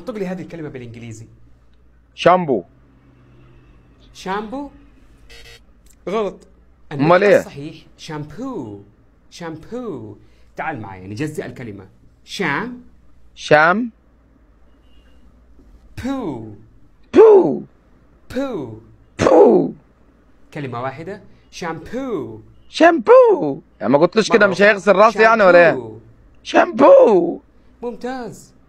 انطق لي هذه الكلمة بالانجليزي شامبو شامبو غلط امال ايه صحيح شامبو شامبو تعال معي نجزئ الكلمة شام شام بو بو بو بو كلمة واحدة شامبو شامبو يعني ما قلتلوش كده مش هيغسل راسي يعني ولا ايه شامبو ممتاز